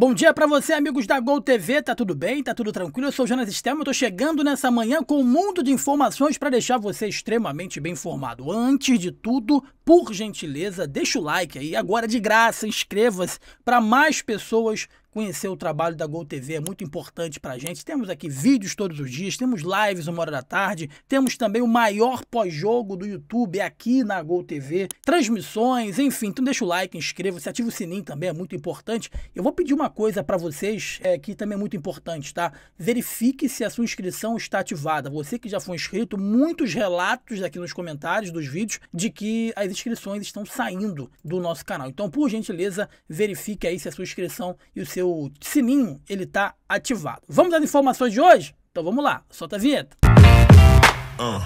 Bom dia para você, amigos da Gol TV. Tá tudo bem? Tá tudo tranquilo? Eu sou o Jonas Stelma. Eu tô chegando nessa manhã com um mundo de informações para deixar você extremamente bem informado. Antes de tudo, por gentileza, deixa o like aí agora de graça, inscreva-se para mais pessoas Conhecer o trabalho da Gol TV é muito importante para a gente. Temos aqui vídeos todos os dias, temos lives uma hora da tarde, temos também o maior pós-jogo do YouTube aqui na Gol TV, transmissões, enfim. Então deixa o like, inscreva-se, ativa o sininho também, é muito importante. Eu vou pedir uma coisa para vocês é, que também é muito importante, tá? Verifique se a sua inscrição está ativada. Você que já foi inscrito, muitos relatos aqui nos comentários dos vídeos de que as inscrições estão saindo do nosso canal. Então, por gentileza, verifique aí se a sua inscrição e o seu seu sininho ele tá ativado. Vamos às informações de hoje? Então vamos lá, solta a vinheta. Uh.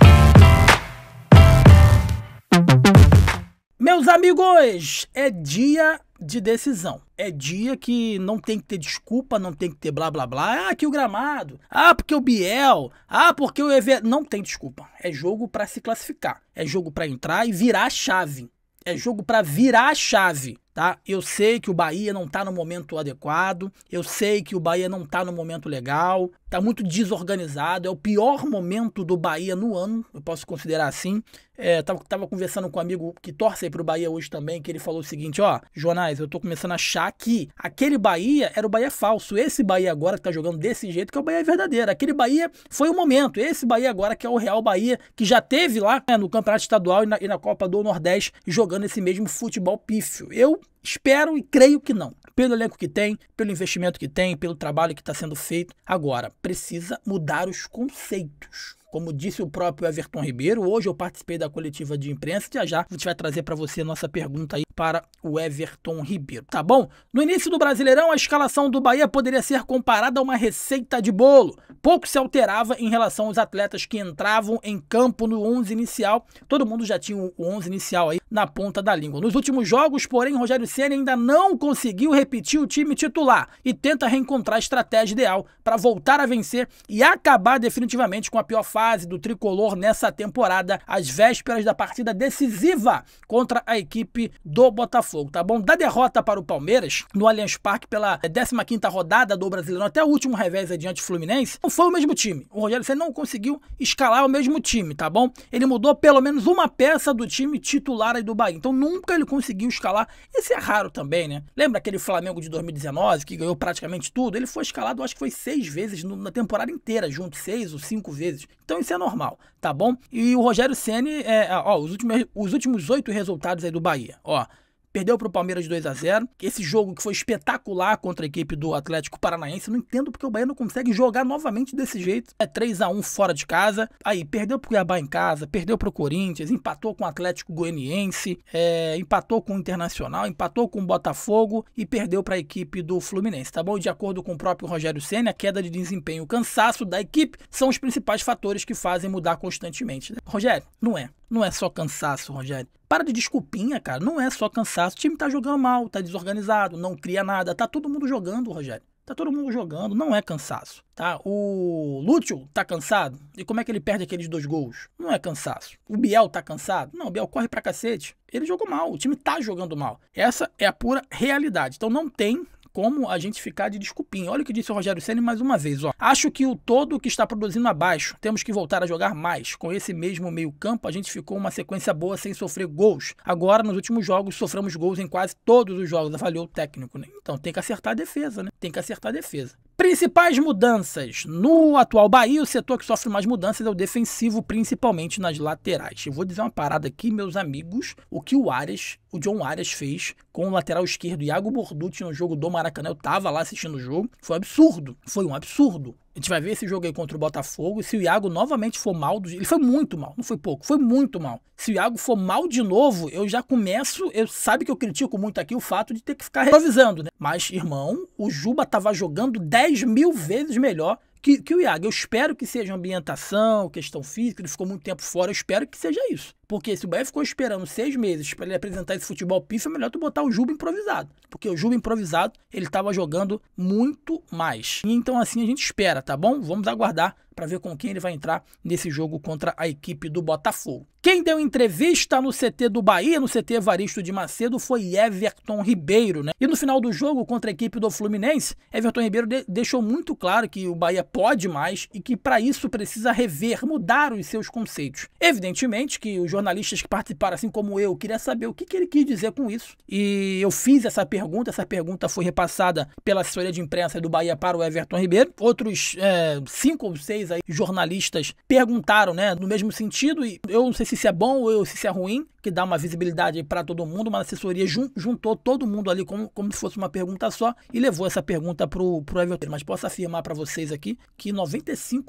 Meus amigos, é dia de decisão. É dia que não tem que ter desculpa, não tem que ter blá blá blá. Ah, que o gramado. Ah, porque o Biel. Ah, porque o EV. Não tem desculpa. É jogo para se classificar. É jogo para entrar e virar a chave. É jogo para virar a chave. Tá? Eu sei que o Bahia não está no momento adequado, eu sei que o Bahia não está no momento legal, está muito desorganizado, é o pior momento do Bahia no ano, eu posso considerar assim. É, tava, tava conversando com um amigo que torce para o Bahia hoje também, que ele falou o seguinte: ó, jornais eu estou começando a achar que aquele Bahia era o Bahia falso, esse Bahia agora que está jogando desse jeito que é o Bahia verdadeiro, aquele Bahia foi o momento, esse Bahia agora que é o Real Bahia, que já teve lá né, no Campeonato Estadual e na, e na Copa do Nordeste jogando esse mesmo futebol pífio. Eu espero e creio que não. Pelo elenco que tem, pelo investimento que tem, pelo trabalho que está sendo feito. Agora, precisa mudar os conceitos. Como disse o próprio Everton Ribeiro, hoje eu participei da coletiva de imprensa já já a gente vai trazer para você a nossa pergunta aí para o Everton Ribeiro, tá bom? No início do Brasileirão, a escalação do Bahia poderia ser comparada a uma receita de bolo. Pouco se alterava em relação aos atletas que entravam em campo no 11 inicial. Todo mundo já tinha o 11 inicial aí na ponta da língua. Nos últimos jogos, porém, Rogério Ceni ainda não conseguiu repetir o time titular e tenta reencontrar a estratégia ideal para voltar a vencer e acabar definitivamente com a pior fase fase do tricolor nessa temporada, às vésperas da partida decisiva contra a equipe do Botafogo, tá bom? Da derrota para o Palmeiras no Allianz Parque pela 15ª eh, rodada do Brasileirão, até o último revés adiante do Fluminense, não foi o mesmo time. O Rogério você não conseguiu escalar o mesmo time, tá bom? Ele mudou pelo menos uma peça do time titular aí do Bahia. Então nunca ele conseguiu escalar. Isso é raro também, né? Lembra aquele Flamengo de 2019 que ganhou praticamente tudo? Ele foi escalado, acho que foi seis vezes na temporada inteira, junto seis ou cinco vezes. Então então isso é normal, tá bom? E o Rogério Ceni, é, ó, os últimos os últimos oito resultados aí do Bahia, ó perdeu para o Palmeiras 2 a 0 Esse jogo que foi espetacular contra a equipe do Atlético Paranaense, não entendo porque o Bahia não consegue jogar novamente desse jeito. É 3 a 1 fora de casa, aí perdeu para o Cuiabá em casa, perdeu para o Corinthians, empatou com o Atlético Goianiense, é, empatou com o Internacional, empatou com o Botafogo e perdeu para a equipe do Fluminense, tá bom? De acordo com o próprio Rogério Senna, a queda de desempenho, o cansaço da equipe são os principais fatores que fazem mudar constantemente. Né? Rogério, não é. Não é só cansaço, Rogério. Para de desculpinha, cara. Não é só cansaço. O time tá jogando mal, tá desorganizado, não cria nada. Tá todo mundo jogando, Rogério. Tá todo mundo jogando, não é cansaço, tá? O Lúcio tá cansado? E como é que ele perde aqueles dois gols? Não é cansaço. O Biel tá cansado? Não, o Biel corre pra cacete. Ele jogou mal, o time tá jogando mal. Essa é a pura realidade. Então não tem como a gente ficar de desculpinha. Olha o que disse o Rogério Ceni mais uma vez, ó. Acho que o todo que está produzindo abaixo. Temos que voltar a jogar mais. Com esse mesmo meio-campo, a gente ficou uma sequência boa sem sofrer gols. Agora, nos últimos jogos, sofremos gols em quase todos os jogos, avaliou o técnico, né? Então tem que acertar a defesa, né? Tem que acertar a defesa. Principais mudanças. No atual Bahia, o setor que sofre mais mudanças é o defensivo, principalmente nas laterais. Eu vou dizer uma parada aqui, meus amigos. O que o Arias, o John Arias fez com o lateral esquerdo Iago Borducci no jogo do Maracanã, eu tava lá assistindo o jogo, foi um absurdo. Foi um absurdo. A gente vai ver esse jogo aí contra o Botafogo. se o Iago novamente for mal, do... ele foi muito mal, não foi pouco, foi muito mal. Se o Iago for mal de novo, eu já começo. Eu sabe que eu critico muito aqui o fato de ter que ficar revisando, né? Mas, irmão, o Juba tava jogando 10 mil vezes melhor que, que o Iago, eu espero que seja ambientação, questão física, ele ficou muito tempo fora, eu espero que seja isso. Porque se o Bahia ficou esperando seis meses para ele apresentar esse futebol pif, é melhor tu botar o Juba improvisado. Porque o Juba improvisado, ele tava jogando muito mais. Então assim a gente espera, tá bom? Vamos aguardar para ver com quem ele vai entrar nesse jogo contra a equipe do Botafogo. Quem deu entrevista no CT do Bahia, no CT Evaristo de Macedo, foi Everton Ribeiro, né? E no final do jogo contra a equipe do Fluminense, Everton Ribeiro de deixou muito claro que o Bahia pode mais e que para isso precisa rever, mudar os seus conceitos. Evidentemente que os jornalistas que participaram, assim como eu, queria saber o que, que ele quis dizer com isso. E eu fiz essa pergunta, essa pergunta foi repassada pela assessoria de imprensa do Bahia para o Everton Ribeiro. Outros é, cinco ou seis vocês aí, jornalistas, perguntaram, né, no mesmo sentido, e eu não sei se isso é bom ou se isso é ruim, que dá uma visibilidade para todo mundo, mas a assessoria jun juntou todo mundo ali como, como se fosse uma pergunta só e levou essa pergunta pro, pro Everton. Mas posso afirmar para vocês aqui que 95%,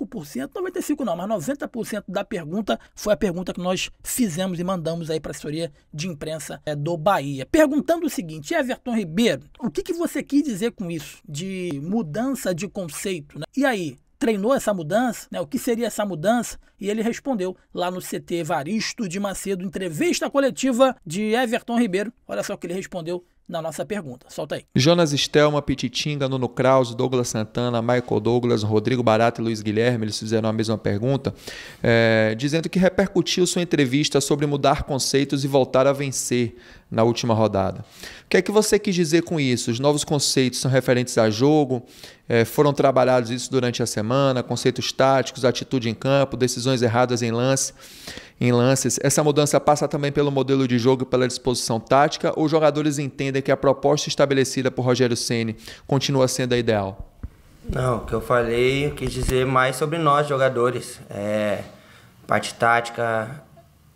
95% não, mas 90% da pergunta foi a pergunta que nós fizemos e mandamos aí para a assessoria de imprensa é, do Bahia. Perguntando o seguinte, Everton Ribeiro, o que, que você quis dizer com isso de mudança de conceito? Né? E aí, treinou essa mudança, né? o que seria essa mudança, e ele respondeu lá no CT Varisto de Macedo, entrevista coletiva de Everton Ribeiro. Olha só o que ele respondeu na nossa pergunta. Solta aí. Jonas Estelma, Pititinga, Nuno Kraus, Douglas Santana, Michael Douglas, Rodrigo Barata e Luiz Guilherme, eles fizeram a mesma pergunta, é, dizendo que repercutiu sua entrevista sobre mudar conceitos e voltar a vencer na última rodada. O que é que você quis dizer com isso? Os novos conceitos são referentes a jogo, é, foram trabalhados isso durante a semana, conceitos táticos, atitude em campo, decisões erradas em, lance, em lances. Essa mudança passa também pelo modelo de jogo, pela disposição tática, ou os jogadores entendem que a proposta estabelecida por Rogério Ceni continua sendo a ideal? Não, o que eu falei, eu quis dizer mais sobre nós, jogadores. É, parte tática,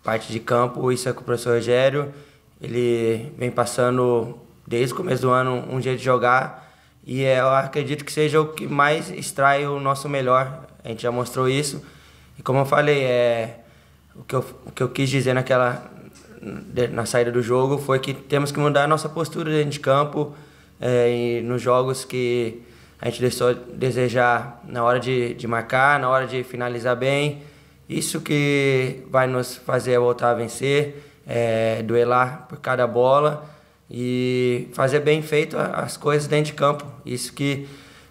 parte de campo, isso é com o professor Rogério. Ele vem passando desde o começo do ano um jeito de jogar e é, eu acredito que seja o que mais extrai o nosso melhor. A gente já mostrou isso. E como eu falei, é, o, que eu, o que eu quis dizer naquela na saída do jogo foi que temos que mudar a nossa postura dentro de campo é, e nos jogos que a gente deixou desejar na hora de, de marcar, na hora de finalizar bem. Isso que vai nos fazer voltar a vencer, é, duelar por cada bola e fazer bem feito as coisas dentro de campo. Isso que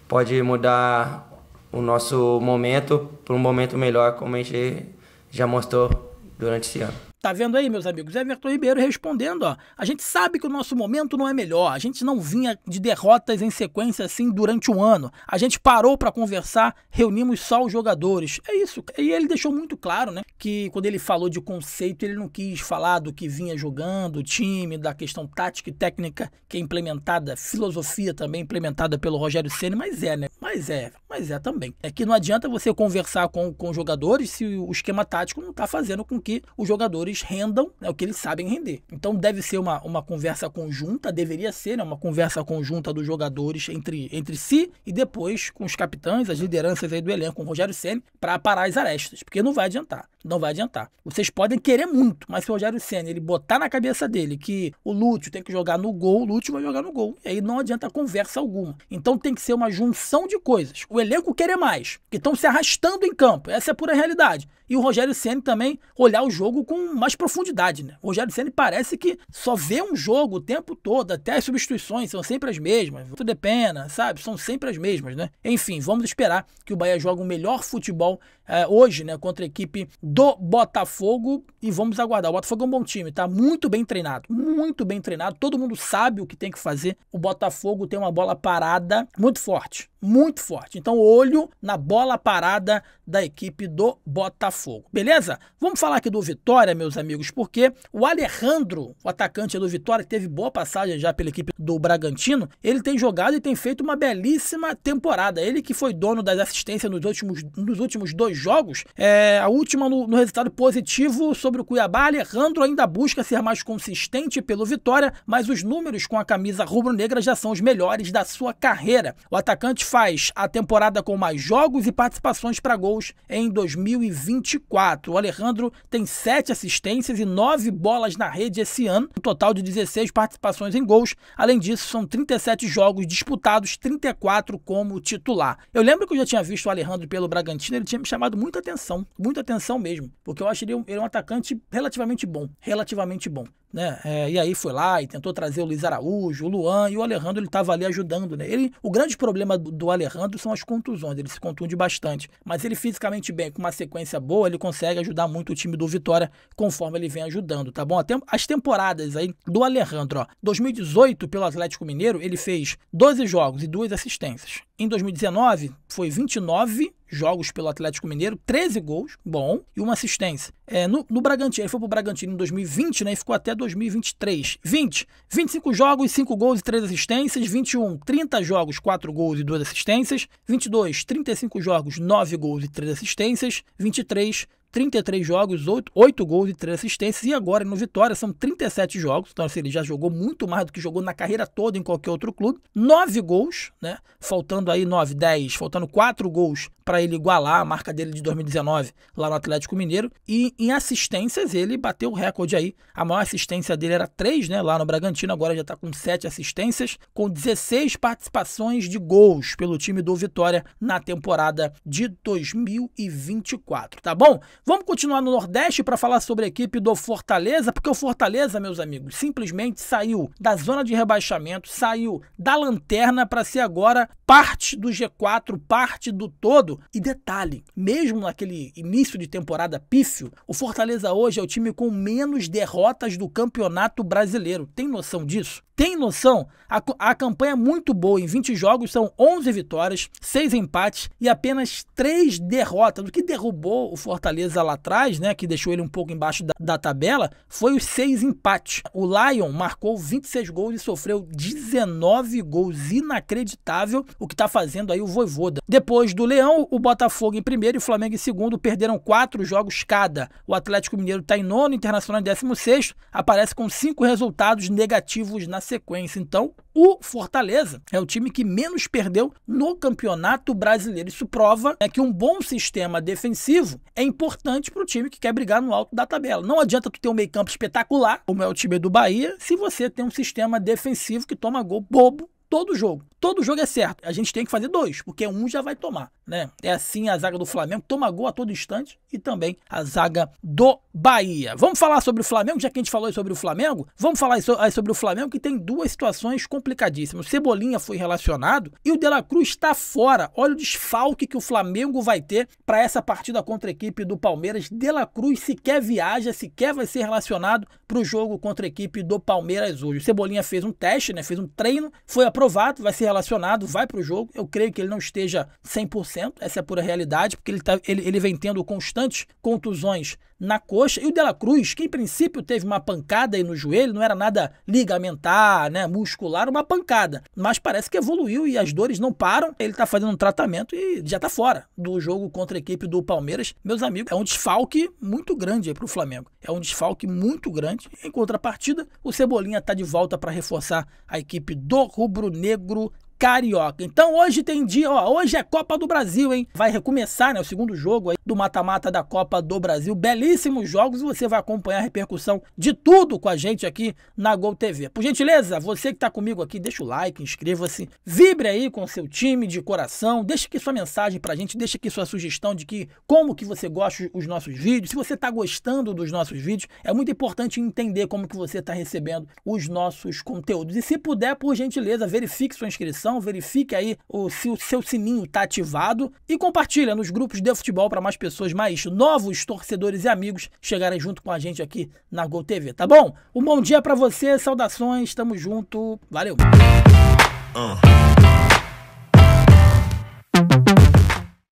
pode mudar o nosso momento para um momento melhor, como a gente já mostrou durante esse ano. Tá vendo aí, meus amigos? Everton Ribeiro respondendo, ó. A gente sabe que o nosso momento não é melhor. A gente não vinha de derrotas em sequência assim durante um ano. A gente parou para conversar, reunimos só os jogadores. É isso. E ele deixou muito claro, né, que quando ele falou de conceito, ele não quis falar do que vinha jogando, o time, da questão tática e técnica que é implementada, filosofia também implementada pelo Rogério Ceni, mas é, né? Mas é, mas é também. É que não adianta você conversar com, com jogadores se o esquema tático não tá fazendo com que os jogadores rendam né, o que eles sabem render. Então deve ser uma, uma conversa conjunta, deveria ser né, uma conversa conjunta dos jogadores entre, entre si e depois com os capitães, as lideranças aí do elenco, com o Rogério Senna, para parar as arestas, porque não vai adiantar. Não vai adiantar. Vocês podem querer muito, mas se o Rogério Senna ele botar na cabeça dele que o Lúcio tem que jogar no gol, o Lúcio vai jogar no gol. E aí não adianta conversa alguma. Então tem que ser uma junção de coisas. O elenco querer mais, que estão se arrastando em campo. Essa é a pura realidade. E o Rogério Senna também olhar o jogo com mais profundidade, né? O Rogério Senna parece que só vê um jogo o tempo todo, até as substituições são sempre as mesmas. Tudo é pena, sabe? São sempre as mesmas, né? Enfim, vamos esperar que o Bahia jogue o melhor futebol é, hoje, né, contra a equipe do Botafogo e vamos aguardar. O Botafogo é um bom time, tá muito bem treinado, muito bem treinado, todo mundo sabe o que tem que fazer. O Botafogo tem uma bola parada muito forte, muito forte. Então, olho na bola parada da equipe do Botafogo. Beleza? Vamos falar aqui do Vitória, meus amigos, porque o Alejandro, o atacante do Vitória, que teve boa passagem já pela equipe do Bragantino, ele tem jogado e tem feito uma belíssima temporada. Ele que foi dono das assistências nos últimos, nos últimos dois jogos, é, a última no, no, resultado positivo sobre o Cuiabá, Alejandro ainda busca ser mais consistente pelo Vitória, mas os números com a camisa rubro-negra já são os melhores da sua carreira. O atacante faz a temporada com mais jogos e participações para gols em 2024. O Alejandro tem sete assistências e nove bolas na rede esse ano, um total de 16 participações em gols. Além disso, são 37 jogos disputados, 34 como titular. Eu lembro que eu já tinha visto o Alejandro pelo Bragantino, ele tinha me chamado chamado muita atenção, muita atenção mesmo, porque eu acho ele um, ele é um atacante relativamente bom, relativamente bom. Né? É, e aí foi lá e tentou trazer o Luiz Araújo, o Luan e o Alejandro, ele estava ali ajudando. Né? Ele, o grande problema do, Alejandro são as contusões, ele se contunde bastante. Mas ele fisicamente bem, com uma sequência boa, ele consegue ajudar muito o time do Vitória conforme ele vem ajudando, tá bom? As temporadas aí do Alejandro, ó, 2018 pelo Atlético Mineiro, ele fez 12 jogos e duas assistências. Em 2019 foi 29 jogos pelo Atlético Mineiro, 13 gols, bom, e uma assistência. É, no, no Bragantino, ele foi pro Bragantino em 2020, né? E ficou até 2023. 20, 25 jogos, 5 gols e 3 assistências. 21, 30 jogos, 4 gols e 2 assistências. 22, 35 jogos, 9 gols e 3 assistências. 23, 33 jogos, 8, 8 gols e 3 assistências. E agora no Vitória são 37 jogos. Então, assim, ele já jogou muito mais do que jogou na carreira toda em qualquer outro clube. 9 gols, né? Faltando aí 9, 10, faltando 4 gols para ele igualar a marca dele de 2019 lá no Atlético Mineiro. E em assistências ele bateu o recorde aí. A maior assistência dele era 3, né? Lá no Bragantino, agora já está com 7 assistências, com 16 participações de gols pelo time do Vitória na temporada de 2024, tá bom? Vamos continuar no Nordeste para falar sobre a equipe do Fortaleza, porque o Fortaleza, meus amigos, simplesmente saiu da zona de rebaixamento, saiu da lanterna para ser agora parte do G4, parte do todo e detalhe, mesmo naquele início de temporada pífio, o Fortaleza hoje é o time com menos derrotas do campeonato brasileiro. Tem noção disso? Tem noção? A, a campanha é muito boa. Em 20 jogos são 11 vitórias, 6 empates e apenas 3 derrotas. O que derrubou o Fortaleza lá atrás, né, que deixou ele um pouco embaixo da, da tabela, foi os 6 empates. O Lion marcou 26 gols e sofreu 19 gols. Inacreditável o que está fazendo aí o Voivoda. Depois do Leão, o Botafogo em primeiro e o Flamengo em segundo perderam quatro jogos cada. O Atlético Mineiro está em nono, Internacional em décimo sexto, aparece com cinco resultados negativos na sequência. Então, o Fortaleza é o time que menos perdeu no Campeonato Brasileiro. Isso prova é que um bom sistema defensivo é importante para o time que quer brigar no alto da tabela. Não adianta tu ter um meio campo espetacular, como é o time do Bahia, se você tem um sistema defensivo que toma gol bobo todo jogo. Todo jogo é certo. A gente tem que fazer dois, porque um já vai tomar, né? É assim a zaga do Flamengo, toma gol a todo instante e também a zaga do Bahia. Vamos falar sobre o Flamengo, já que a gente falou sobre o Flamengo? Vamos falar sobre o Flamengo que tem duas situações complicadíssimas. O Cebolinha foi relacionado e o De La Cruz está fora. Olha o desfalque que o Flamengo vai ter para essa partida contra a equipe do Palmeiras. De La Cruz sequer viaja, sequer vai ser relacionado para o jogo contra a equipe do Palmeiras hoje. O Cebolinha fez um teste, né? Fez um treino, foi aprovado aprovado, vai ser relacionado, vai para o jogo. Eu creio que ele não esteja 100%, essa é a pura realidade, porque ele, tá, ele, ele vem tendo constantes contusões na coxa. E o De La Cruz, que em princípio teve uma pancada aí no joelho, não era nada ligamentar, né, muscular, uma pancada. Mas parece que evoluiu e as dores não param. Ele está fazendo um tratamento e já está fora do jogo contra a equipe do Palmeiras. Meus amigos, é um desfalque muito grande aí para o Flamengo. É um desfalque muito grande. Em contrapartida, o Cebolinha está de volta para reforçar a equipe do Rubro Negro Carioca. Então hoje tem dia, ó, hoje é Copa do Brasil, hein? Vai recomeçar, né, o segundo jogo aí do mata-mata da Copa do Brasil. Belíssimos jogos, você vai acompanhar a repercussão de tudo com a gente aqui na Gol TV. Por gentileza, você que tá comigo aqui, deixa o like, inscreva-se, vibre aí com seu time de coração, deixa aqui sua mensagem pra gente, deixa aqui sua sugestão de que como que você gosta os nossos vídeos. Se você tá gostando dos nossos vídeos, é muito importante entender como que você tá recebendo os nossos conteúdos. E se puder, por gentileza, verifique sua inscrição notificação, verifique aí o, se o seu sininho está ativado e compartilha nos grupos de futebol para mais pessoas, mais novos torcedores e amigos chegarem junto com a gente aqui na Gol TV, tá bom? Um bom dia para você, saudações, tamo junto, valeu! Uh.